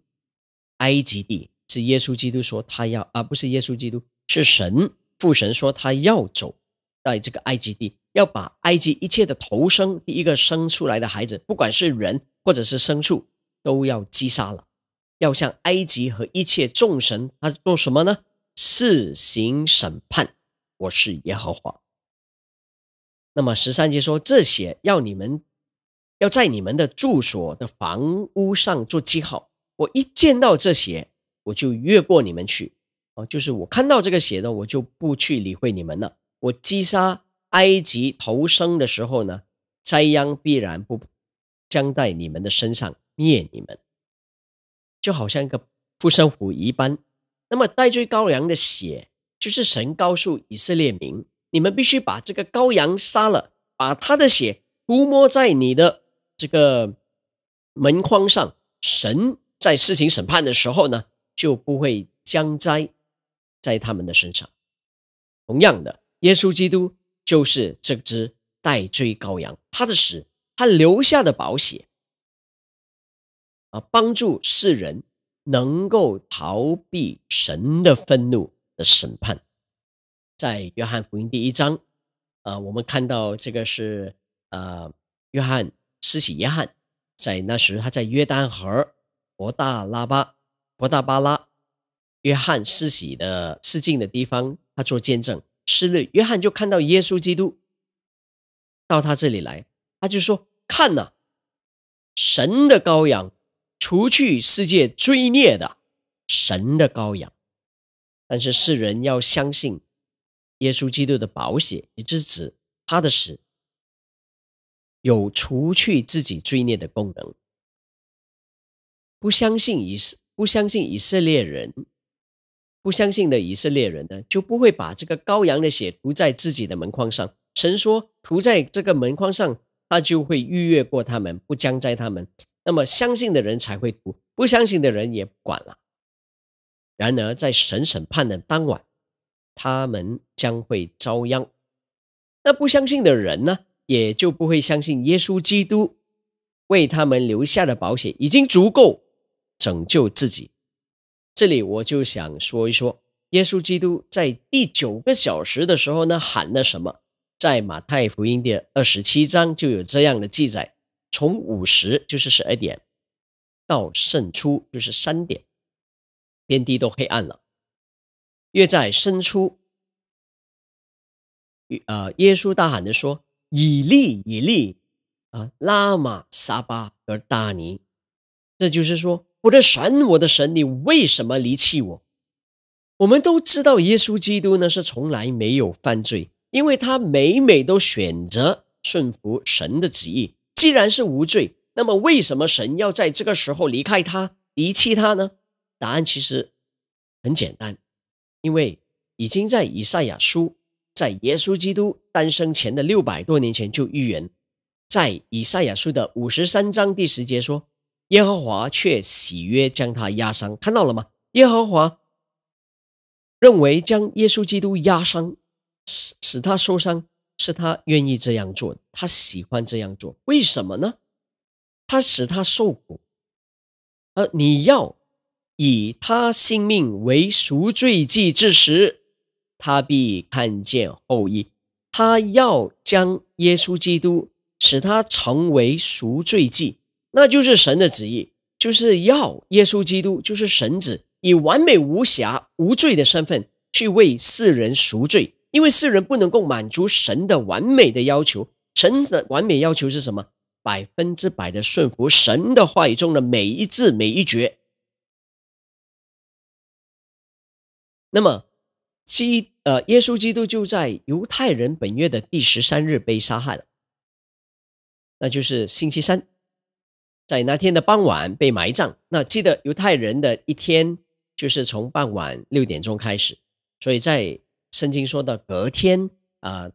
埃及地，是耶稣基督说他要啊，不是耶稣基督，是神父神说他要走，在这个埃及地要把埃及一切的头生第一个生出来的孩子，不管是人或者是牲畜，都要击杀了，要向埃及和一切众神他做什么呢？试行审判，我是耶和华。那么十三节说这些要你们。要在你们的住所的房屋上做记号。我一见到这些，我就越过你们去。哦，就是我看到这个血呢，我就不去理会你们了。我击杀埃及头生的时候呢，灾殃必然不将在你们的身上灭你们，就好像一个护身符一般。那么带罪羔羊的血，就是神告诉以色列民，你们必须把这个羔羊杀了，把他的血涂抹在你的。这个门框上，神在施行审判的时候呢，就不会将灾在他们的身上。同样的，耶稣基督就是这只代罪羔羊，他的死，他留下的宝血，啊，帮助世人能够逃避神的愤怒的审判。在约翰福音第一章，啊，我们看到这个是啊，约翰。施洗约翰在那时，他在约旦河伯大拉巴伯大巴拉，约翰施洗的施浸的地方，他做见证。是日，约翰就看到耶稣基督到他这里来，他就说：“看呐，神的羔羊，除去世界罪孽的神的羔羊。但是世人要相信耶稣基督的宝血，就是指他的死。”有除去自己罪孽的功能。不相信以色不相信以色列人，不相信的以色列人呢，就不会把这个羔羊的血涂在自己的门框上。神说涂在这个门框上，他就会逾越过他们，不将灾他们。那么相信的人才会涂，不相信的人也不管了。然而在神审判的当晚，他们将会遭殃。那不相信的人呢？也就不会相信耶稣基督为他们留下的保险已经足够拯救自己。这里我就想说一说，耶稣基督在第九个小时的时候呢，喊了什么？在马太福音的二十七章就有这样的记载：从午时，就是十二点，到胜出，就是三点，遍地都黑暗了，月在深出。呃，耶稣大喊着说。以利以利啊！拉玛沙巴而大尼，这就是说，我的神，我的神，你为什么离弃我？我们都知道，耶稣基督呢是从来没有犯罪，因为他每每都选择顺服神的旨意。既然是无罪，那么为什么神要在这个时候离开他，离弃他呢？答案其实很简单，因为已经在以赛亚书。在耶稣基督诞生前的六百多年前就预言，在以赛亚书的五十三章第十节说：“耶和华却喜悦将他压伤。”看到了吗？耶和华认为将耶稣基督压伤，使使他受伤，是他愿意这样做他喜欢这样做。为什么呢？他使他受苦，而你要以他性命为赎罪祭之时。他必看见后裔，他要将耶稣基督使他成为赎罪祭，那就是神的旨意，就是要耶稣基督就是神子以完美无瑕无罪的身份去为世人赎罪，因为世人不能够满足神的完美的要求。神的完美要求是什么？百分之百的顺服神的话语中的每一字每一绝。那么基。呃，耶稣基督就在犹太人本月的第十三日被杀害了，那就是星期三，在那天的傍晚被埋葬。那记得犹太人的一天就是从傍晚六点钟开始，所以在圣经说的隔天啊，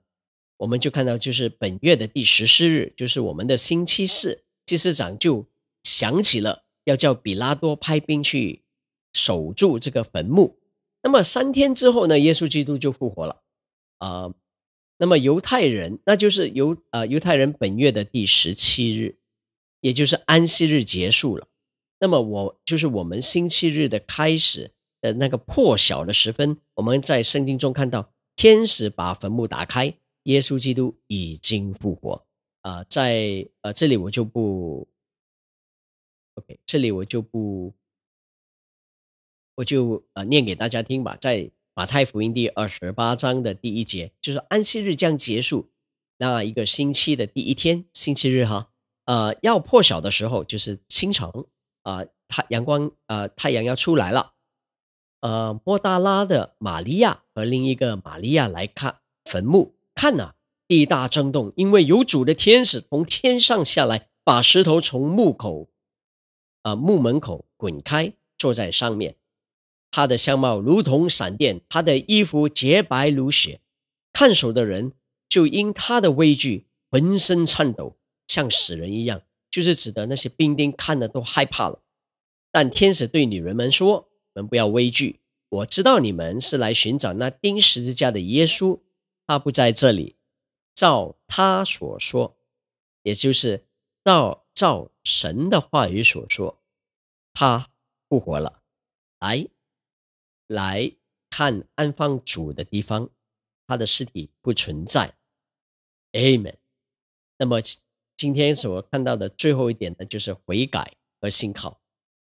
我们就看到就是本月的第十四日，就是我们的星期四，祭司长就想起了要叫比拉多派兵去守住这个坟墓。那么三天之后呢？耶稣基督就复活了，啊，那么犹太人，那就是犹啊犹太人本月的第十七日，也就是安息日结束了。那么我就是我们星期日的开始的那个破晓的时分，我们在圣经中看到天使把坟墓打开，耶稣基督已经复活啊，在呃这里我就不，OK，这里我就不。我就呃念给大家听吧，在马太福音第二十八章的第一节，就是安息日将结束，那一个星期的第一天，星期日哈，呃，要破晓的时候，就是清晨啊，太阳光呃太阳要出来了，呃，莫达拉的玛利亚和另一个玛利亚来看坟墓，看呐，地大震动，因为有主的天使从天上下来，把石头从墓口啊墓门口滚开，坐在上面。他的相貌如同闪电，他的衣服洁白如雪，看守的人就因他的畏惧浑身颤抖，像死人一样，就是指的那些兵丁看的都害怕了。但天使对女人们说：“你们不要畏惧，我知道你们是来寻找那钉十字架的耶稣，他不在这里。照他所说，也就是照照神的话语所说，他复活了。来。”来看安放主的地方，他的尸体不存在。Amen。那么今天所看到的最后一点呢，就是悔改和信靠。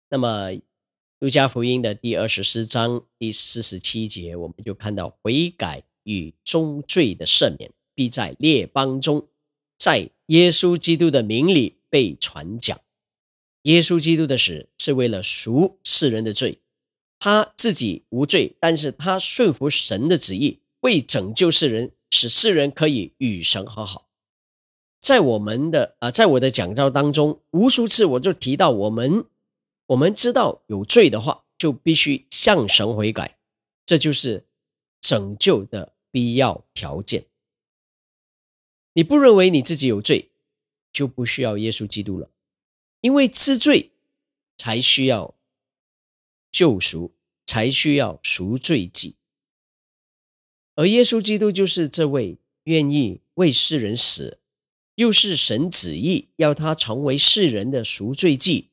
那么路加福音的第二十四章第四十七节，我们就看到悔改与终罪的赦免必在列邦中，在耶稣基督的名里被传讲。耶稣基督的死是为了赎世人的罪。他自己无罪，但是他顺服神的旨意，为拯救世人，使世人可以与神和好。在我们的啊，在我的讲道当中，无数次我就提到，我们我们知道有罪的话，就必须向神悔改，这就是拯救的必要条件。你不认为你自己有罪，就不需要耶稣基督了，因为知罪才需要。救赎才需要赎罪祭，而耶稣基督就是这位愿意为世人死，又是神旨意要他成为世人的赎罪祭，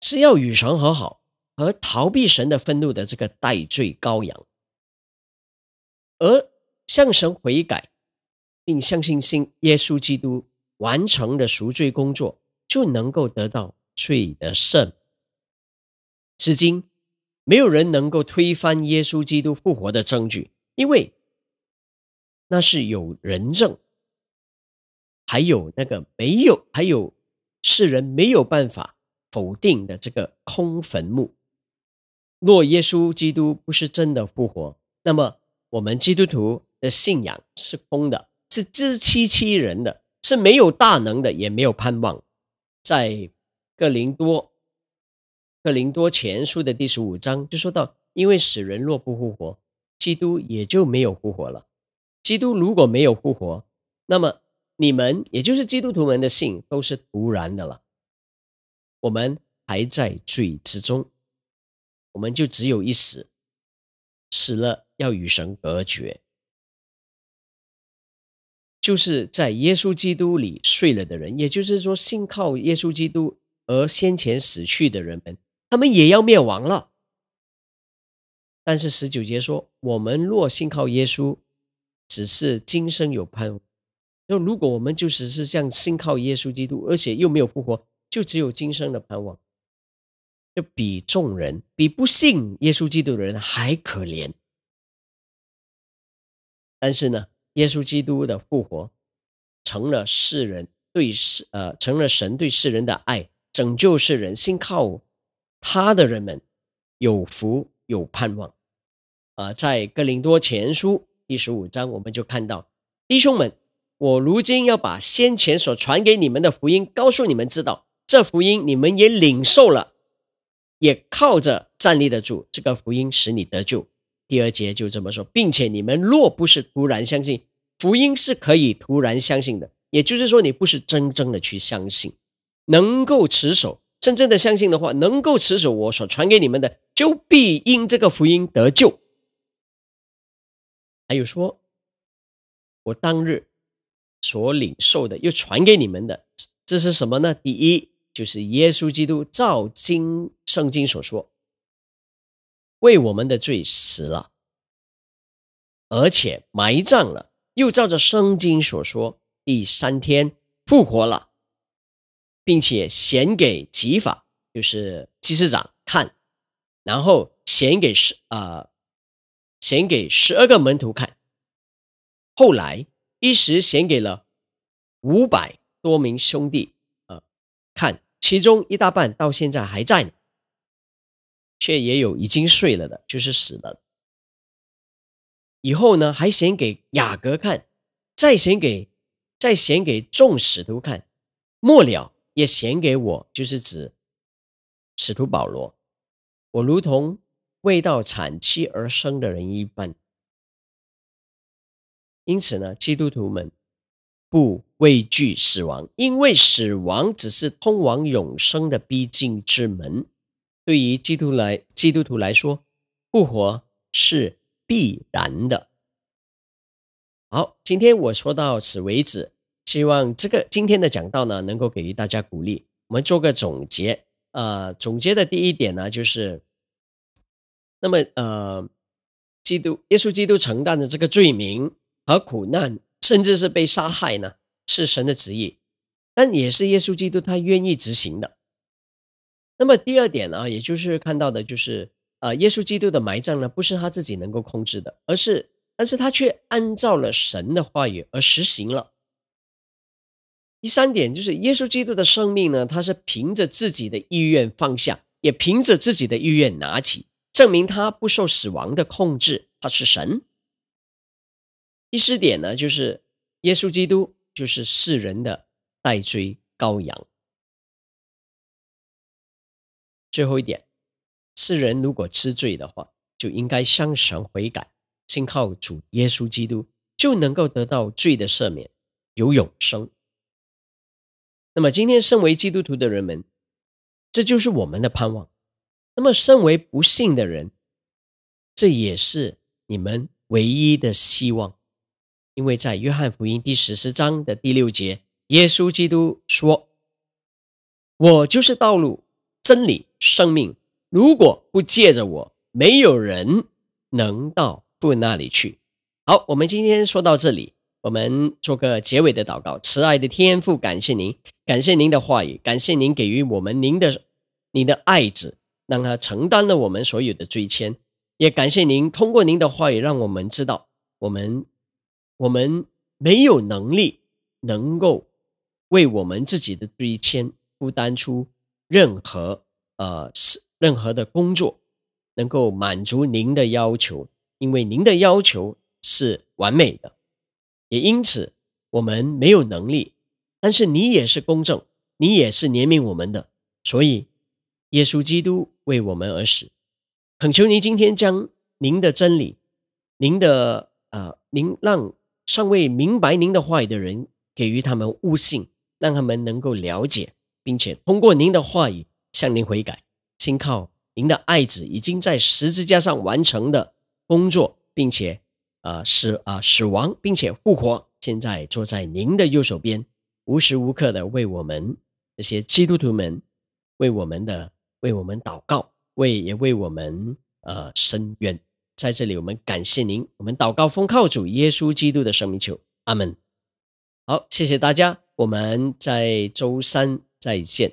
是要与神和好而逃避神的愤怒的这个代罪羔羊。而向神悔改，并相信信耶稣基督完成的赎罪工作，就能够得到罪的赦。至今，没有人能够推翻耶稣基督复活的证据，因为那是有人证，还有那个没有，还有世人没有办法否定的这个空坟墓。若耶稣基督不是真的复活，那么我们基督徒的信仰是空的，是自欺欺人的，是没有大能的，也没有盼望。在哥林多。克林多前书的第十五章就说到：“因为死人若不复活，基督也就没有复活了。基督如果没有复活，那么你们也就是基督徒们的信都是徒然的了。我们还在罪之中，我们就只有一死，死了要与神隔绝，就是在耶稣基督里睡了的人，也就是说，信靠耶稣基督而先前死去的人们。”他们也要灭亡了。但是十九节说：“我们若信靠耶稣，只是今生有盼望。那如果我们就只是像信靠耶稣基督，而且又没有复活，就只有今生的盼望，就比众人比不信耶稣基督的人还可怜。但是呢，耶稣基督的复活，成了世人对世呃成了神对世人的爱，拯救世人，信靠。”他的人们有福有盼望啊！在哥林多前书第十五章，我们就看到弟兄们，我如今要把先前所传给你们的福音告诉你们，知道这福音你们也领受了，也靠着站立得住，这个福音使你得救。第二节就这么说，并且你们若不是突然相信，福音是可以突然相信的，也就是说你不是真正的去相信，能够持守。真正的相信的话，能够持守我所传给你们的，就必因这个福音得救。还有说，我当日所领受的，又传给你们的，这是什么呢？第一，就是耶稣基督照经圣经所说，为我们的罪死了，而且埋葬了，又照着圣经所说，第三天复活了。并且显给吉法，就是祭司长看，然后显给十呃，显给十二个门徒看。后来一时显给了五百多名兄弟啊看，其中一大半到现在还在呢，却也有已经睡了的，就是死了。以后呢，还显给雅各看，再显给再显给众使徒看，末了。也显给我，就是指使徒保罗。我如同未到产期而生的人一般。因此呢，基督徒们不畏惧死亡，因为死亡只是通往永生的必经之门。对于基督来基督徒来说，复活是必然的。好，今天我说到此为止。希望这个今天的讲道呢，能够给予大家鼓励。我们做个总结，呃，总结的第一点呢，就是，那么呃，基督耶稣基督承担的这个罪名和苦难，甚至是被杀害呢，是神的旨意，但也是耶稣基督他愿意执行的。那么第二点呢，也就是看到的，就是啊，耶稣基督的埋葬呢，不是他自己能够控制的，而是，但是他却按照了神的话语而实行了。第三点就是耶稣基督的生命呢，他是凭着自己的意愿放下，也凭着自己的意愿拿起，证明他不受死亡的控制，他是神。第四点呢，就是耶稣基督就是世人的代罪羔羊。最后一点，世人如果知罪的话，就应该向神悔改，信靠主耶稣基督，就能够得到罪的赦免，有永生。那么，今天身为基督徒的人们，这就是我们的盼望；那么，身为不幸的人，这也是你们唯一的希望。因为在约翰福音第十四章的第六节，耶稣基督说：“我就是道路、真理、生命，如果不借着我，没有人能到父那里去。”好，我们今天说到这里。我们做个结尾的祷告。慈爱的天父，感谢您，感谢您的话语，感谢您给予我们您的、您的爱子，让他承担了我们所有的罪愆。也感谢您，通过您的话语，让我们知道，我们、我们没有能力能够为我们自己的罪愆负担出任何呃是任何的工作，能够满足您的要求，因为您的要求是完美的。也因此，我们没有能力。但是你也是公正，你也是怜悯我们的，所以耶稣基督为我们而死。恳求您今天将您的真理，您的啊，您让尚未明白您的话语的人给予他们悟性，让他们能够了解，并且通过您的话语向您悔改，信靠您的爱子已经在十字架上完成的工作，并且。啊，死啊，死亡，并且复活，现在坐在您的右手边，无时无刻的为我们这些基督徒们，为我们的为我们祷告，为也为我们呃伸冤。在这里，我们感谢您，我们祷告，奉靠主耶稣基督的生命求，阿门。好，谢谢大家，我们在周三再见。